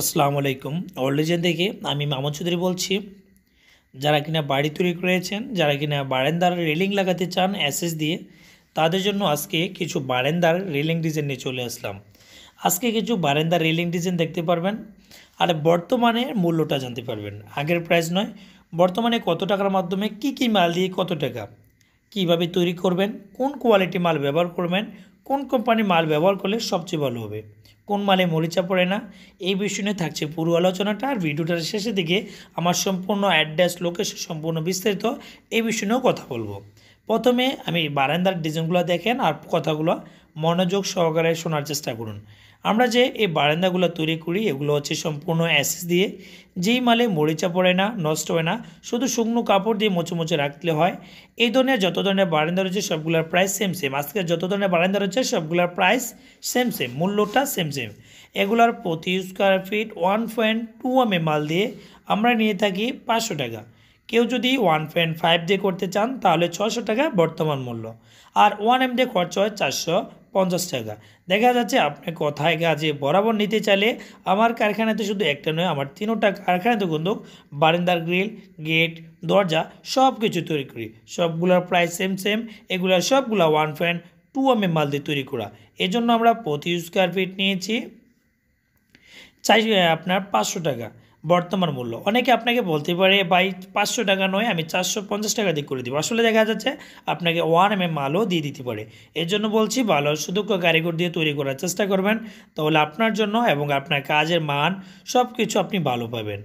আসসালামু আলাইকুম অল্ডেজেন থেকে আমি মামন চৌধুরী বলছি যারা কিনা বাড়ি তৈরি করেছেন যারা কিনা বারেন্দার রেলিং লাগাতে চান অ্যাসেস দিয়ে তাদের জন্য আজকে কিছু বারেন্দার রেলিং ডিজাইন নিয়ে চলে আসলাম আজকে কিছু বারেন্দার রেলিং ডিজাইন দেখতে পারবেন আর বর্তমানে মূল্যটা জানতে পারবেন আগের প্রাইস নয় বর্তমানে কত টাকার মাধ্যমে কি কি মাল দিয়ে কত টাকা কিভাবে তৈরি করবেন কোন কোয়ালিটি মাল ব্যবহার করবেন কোন কোম্পানির মাল ব্যবহার করলে সবচেয়ে ভালো হবে কোন মালে মরিচা পড়ে না এই বিষয় নিয়ে থাকছে পুরো আলোচনাটা আর ভিডিওটার শেষের দিকে আমার সম্পূর্ণ অ্যাড্রেস লোকেশন সম্পূর্ণ বিস্তারিত এই বিষয় নিয়েও কথা বলবো প্রথমে আমি বারান্দার ডিজাইনগুলো দেখেন আর কথাগুলো মনোযোগ সহকারে শোনার চেষ্টা করুন আমরা যে এই বারান্দাগুলো তৈরি করি এগুলো হচ্ছে সম্পূর্ণ অ্যাসিস দিয়ে যেই মালে মরিচা পড়ে না নষ্ট হয় না শুধু শুকনো কাপড় দিয়ে মোচে মোচে রাখলে হয় এই ধরনের যত ধরনের বারান্দা রয়েছে সবগুলোর প্রাইস সেম সেম আজকে যত ধরনের বারান্দা রয়েছে সবগুলোর প্রাইস সেম সেম মূল্যটা সেম সেম এগুলোর প্রতি square feet one point two M মাল দিয়ে আমরা নিয়ে থাকি পাঁচশো টাকা কেউ যদি ওয়ান পয়েন্ট ফাইভ দিয়ে করতে চান তাহলে ছশো টাকা বর্তমান মূল্য আর ওয়ান এম দিয়ে খরচ হয় চারশো পঞ্চাশ টাকা দেখা যাচ্ছে আপনি কোথায় কাজে বরাবর নিতে চাইলে আমার কারখানাতে শুধু একটা নয় আমার তিনোটা কারখানাতে কিন্তু বারান্দার গ্রিল গেট দরজা সব কিছু তৈরি করি সবগুলোর প্রায় সেম সেম এগুলো সবগুলো one point two M M মাল দিয়ে তৈরি করা এজন্য আমরা প্রতি স্কোয়ার ফিট নিয়েছি চাই আপনার পাঁচশো টাকা বর্তমান মূল্য অনেকে আপনাকে বলতে পারে বাই পাঁচশো টাকা নয় আমি চারশো পঞ্চাশ টাকা দিয়ে করে দিব আসলে দেখা যাচ্ছে আপনাকে ওয়ান এম এম মালও দিয়ে দিতে পারে এর জন্য বলছি ভালো সুদক্ষ কারিগর দিয়ে তৈরি করার চেষ্টা করবেন তাহলে আপনার জন্য এবং আপনার কাজের মান সব কিছু আপনি ভালো পাবেন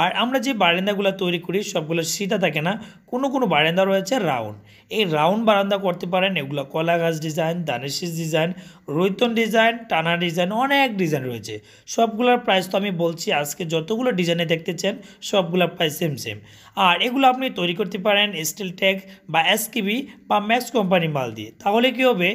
আর আমরা যে বারান্দাগুলো তৈরি করি সবগুলো সিধা থাকে না কোনো কোনো বারান্দা রয়েছে রাউন্ড এই রাউন্ড বারান্দা করতে পারেন এগুলো কলা গাছ ডিজাইন দানেশিস ডিজাইন রৈতন ডিজাইন টানা ডিজাইন অনেক ডিজাইন রয়েছে সবগুলোর প্রাইস তো আমি বলছি আজকে যতগুলো ডিজাইনে দেখতে চান সবগুলো প্রায় সেম সেম আর এগুলো আপনি তৈরি করতে পারেন স্টিল টেক বা এসকিবি বা ম্যাক্স কোম্পানি মাল দিয়ে তাহলে কি হবে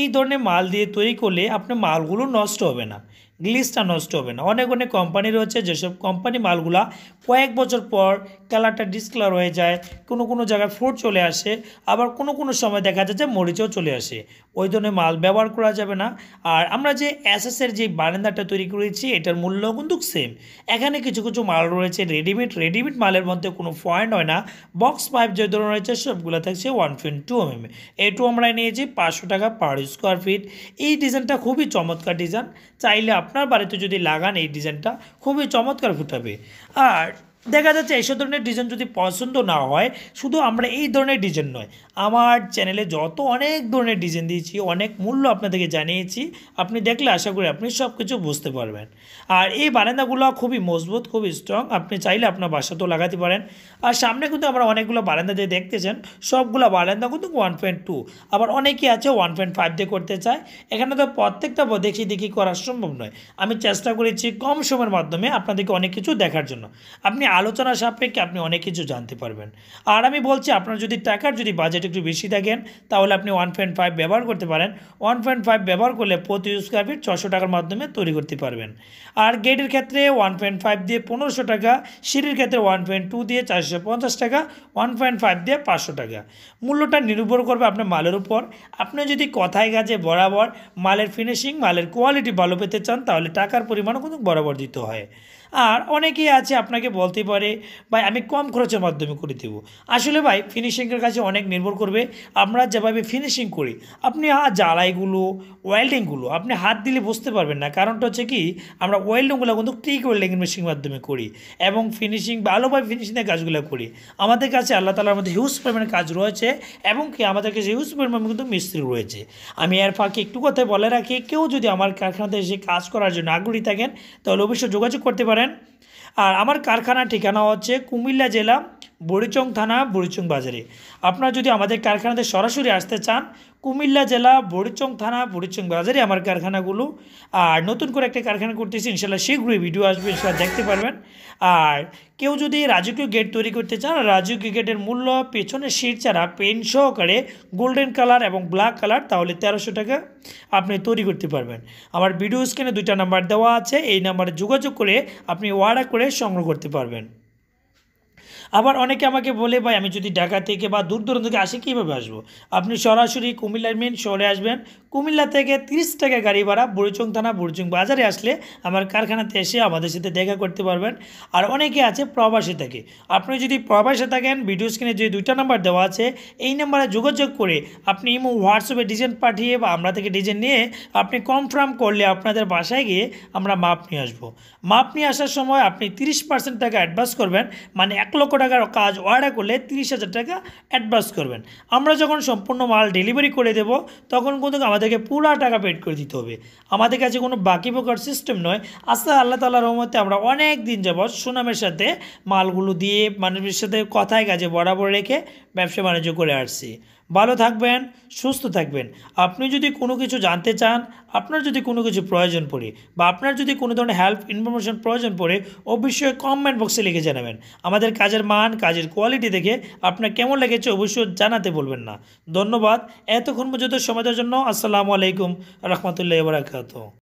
এই ধরনের মাল দিয়ে তৈরি করলে আপনার মালগুলো নষ্ট হবে না গ্লিসটা নষ্ট হবে না অনেক অনেক কোম্পানি রয়েছে যেসব কোম্পানি মালগুলা কয়েক বছর পর কালারটা ডিসকালার হয়ে যায় কোনো কোনো জায়গায় ফ্রুট চলে আসে আবার কোনো কোনো সময় দেখা যাচ্ছে মরিচও চলে আসে ওই ধরনের মাল ব্যবহার করা যাবে না আর আমরা যে অ্যাসেসের যে বারান্দাটা তৈরি করেছি এটার মূল্য কিন্তু সেম এখানে কিছু কিছু মাল রয়েছে রেডিমেড রেডিমেড মালের মধ্যে কোনো পয়েন্ট হয় না বক্স পাইপ যে ধরনের রয়েছে সবগুলো থাকছে ওয়ান পয়েন্ট টু এম এটু আমরা নিয়েছি পাঁচশো টাকা পার স্কোয়ার ফিট এই ডিজাইনটা খুবই চমৎকার ডিজাইন চাইলে আপনি আপনার বাড়িতে যদি লাগান এই ডিজাইনটা খুবই চমৎকার ফুটাবে আর দেখা যাচ্ছে এইসব ধরনের ডিজাইন যদি পছন্দ না হয় শুধু আমরা এই ধরনের ডিজাইন নয় আমার চ্যানেলে যত অনেক ধরনের ডিজাইন দিয়েছি অনেক মূল্য আপনাদেরকে জানিয়েছি আপনি দেখলে আশা করি আপনি সব কিছু বুঝতে পারবেন আর এই বারান্দাগুলো খুবই মজবুত খুবই স্ট্রং আপনি চাইলে আপনার বাসাতেও লাগাতে পারেন আর সামনে কিন্তু আমরা অনেকগুলো বারান্দা দিয়ে দেখতেছেন সবগুলো বারান্দা কিন্তু ওয়ান পয়েন্ট টু আবার অনেকেই আছে ওয়ান পয়েন্ট ফাইভ দিয়ে করতে চায় এখানে তো প্রত্যেকটা দেখি দেখি করা সম্ভব নয় আমি চেষ্টা করেছি কম সময়ের মাধ্যমে আপনাদেরকে অনেক কিছু দেখার জন্য আপনি আলোচনা সাপেক্ষে আপনি অনেক কিছু জানতে পারবেন আর আমি বলছি আপনার যদি টাকার যদি বাজেট একটু বেশি থাকেন তাহলে আপনি ওয়ান পয়েন্ট ফাইভ ব্যবহার করতে পারেন ওয়ান পয়েন্ট ফাইভ ব্যবহার করলে প্রতি স্কোয়ার ফিট ছশো টাকার মাধ্যমে তৈরি করতে পারবেন আর গেটের ক্ষেত্রে ওয়ান পয়েন্ট ফাইভ দিয়ে পনেরোশো টাকা সিঁড়ির ক্ষেত্রে ওয়ান পয়েন্ট টু দিয়ে চারশো পঞ্চাশ টাকা ওয়ান পয়েন্ট ফাইভ দিয়ে পাঁচশো টাকা মূল্যটা নির্ভর করবে আপনার মালের উপর আপনি যদি কথায় গাছে বরাবর মালের ফিনিশিং মালের কোয়ালিটি ভালো পেতে চান তাহলে টাকার পরিমাণও কিন্তু বরাবর দিতে হয় আর অনেকেই আছে আপনাকে বলতে পারে ভাই আমি কম খরচের মাধ্যমে করে দেবো আসলে ভাই ফিনিশিংয়ের কাছে অনেক নির্ভর করবে আমরা যেভাবে ফিনিশিং করি আপনি জ্বালাইগুলো ওয়েল্ডিংগুলো আপনি হাত দিলে বুঝতে পারবেন না কারণটা হচ্ছে কি আমরা ওয়েল্ডিংগুলো কিন্তু ট্রিক ওয়েল্ডিং মেশিনের মাধ্যমে করি এবং ফিনিশিং ভালোভাবে ফিনিশিংয়ের কাজগুলো করি আমাদের কাছে আল্লাহ তালার মধ্যে হিউজ পরিমাণে কাজ রয়েছে এবং কি আমাদের কাছে হিউজ পরিমাণে কিন্তু মিস্ত্রি রয়েছে আমি এর ফাঁকে একটু কথা বলে রাখি কেউ যদি আমার কারখানাতে এসে কাজ করার জন্য আগ্রহী থাকেন তাহলে অবশ্যই যোগাযোগ করতে পারেন পারেন আর আমার কারখানার ঠিকানা হচ্ছে কুমিল্লা জেলা বুড়িচং থানা বুড়িচং বাজারে আপনারা যদি আমাদের কারখানাতে সরাসরি আসতে চান কুমিল্লা জেলা বুড়িচং থানা বুড়িচং বাজারে আমার কারখানাগুলো আর নতুন করে একটা কারখানা করতেছি ইনশাল্লাহ শীঘ্রই ভিডিও আসবে ইনশাল্লাহ দেখতে পারবেন আর কেউ যদি রাজকীয় গেট তৈরি করতে চান রাজকীয় গেটের মূল্য পেছনে শির চারা পেন সহকারে গোল্ডেন কালার এবং ব্ল্যাক কালার তাহলে তেরোশো টাকা আপনি তৈরি করতে পারবেন আমার ভিডিও স্ক্রিনে দুইটা নাম্বার দেওয়া আছে এই নাম্বারে যোগাযোগ করে আপনি অর্ডার করে সংগ্রহ করতে পারবেন আবার অনেকে আমাকে বলে ভাই আমি যদি ঢাকা থেকে বা দূর দূরান্ত থেকে আসি কীভাবে আসবো আপনি সরাসরি কুমিল্লার মেন শহরে আসবেন কুমিল্লা থেকে তিরিশ টাকা গাড়ি ভাড়া বুড়িচং থানা বুড়িচং বাজারে আসলে আমার কারখানাতে এসে আমাদের সাথে দেখা করতে পারবেন আর অনেকে আছে প্রবাসী থাকে আপনি যদি প্রবাসে থাকেন ভিডিও স্ক্রিনে যে দুইটা নাম্বার দেওয়া আছে এই নাম্বারে যোগাযোগ করে আপনি ইমো হোয়াটসঅ্যাপে ডিজাইন পাঠিয়ে বা আমরা থেকে ডিজাইন নিয়ে আপনি কনফার্ম করলে আপনাদের বাসায় গিয়ে আমরা মাপ নিয়ে আসবো মাপ নিয়ে আসার সময় আপনি তিরিশ পার্সেন্ট টাকা অ্যাডভান্স করবেন মানে এক লক্ষ টাকার কাজ অর্ডার করলে তিরিশ হাজার টাকা অ্যাডভান্স করবেন আমরা যখন সম্পূর্ণ মাল ডেলিভারি করে দেব তখন কিন্তু আমাদেরকে পুরো টাকা পেড করে দিতে হবে আমাদের কাছে কোনো বাকি প্রকার সিস্টেম নয় আস্তে আল্লাহ তালার রহমতে আমরা অনেক দিন যাব সুনামের সাথে মালগুলো দিয়ে মানুষের সাথে কথায় কাজে বরাবর রেখে ব্যবসা বাণিজ্য করে আসছি ভালো থাকবেন সুস্থ থাকবেন আপনি যদি কোনো কিছু জানতে চান আপনার যদি কোনো কিছু প্রয়োজন পড়ে বা আপনার যদি কোনো ধরনের হেল্প ইনফরমেশন প্রয়োজন পড়ে অবশ্যই কমেন্ট বক্সে লিখে জানাবেন আমাদের কাজের মান কাজের কোয়ালিটি দেখে আপনার কেমন লেগেছে অবশ্যই জানাতে বলবেন না ধন্যবাদ এতক্ষণ পর্যন্ত সময় দেওয়ার জন্য আসসালামু আলাইকুম রহমতুল্লাহ বারাকাত